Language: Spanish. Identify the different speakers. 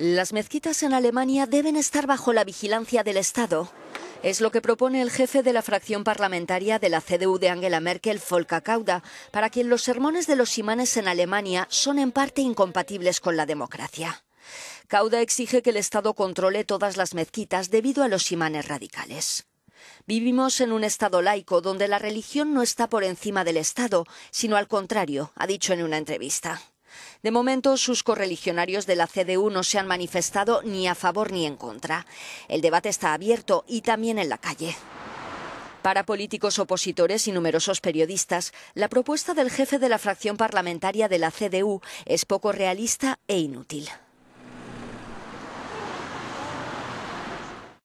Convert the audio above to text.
Speaker 1: Las mezquitas en Alemania deben estar bajo la vigilancia del Estado. Es lo que propone el jefe de la fracción parlamentaria de la CDU de Angela Merkel, Volker Cauda, para quien los sermones de los imanes en Alemania son en parte incompatibles con la democracia. Cauda exige que el Estado controle todas las mezquitas debido a los imanes radicales. Vivimos en un Estado laico donde la religión no está por encima del Estado, sino al contrario, ha dicho en una entrevista. De momento, sus correligionarios de la CDU no se han manifestado ni a favor ni en contra. El debate está abierto y también en la calle. Para políticos opositores y numerosos periodistas, la propuesta del jefe de la fracción parlamentaria de la CDU es poco realista e inútil.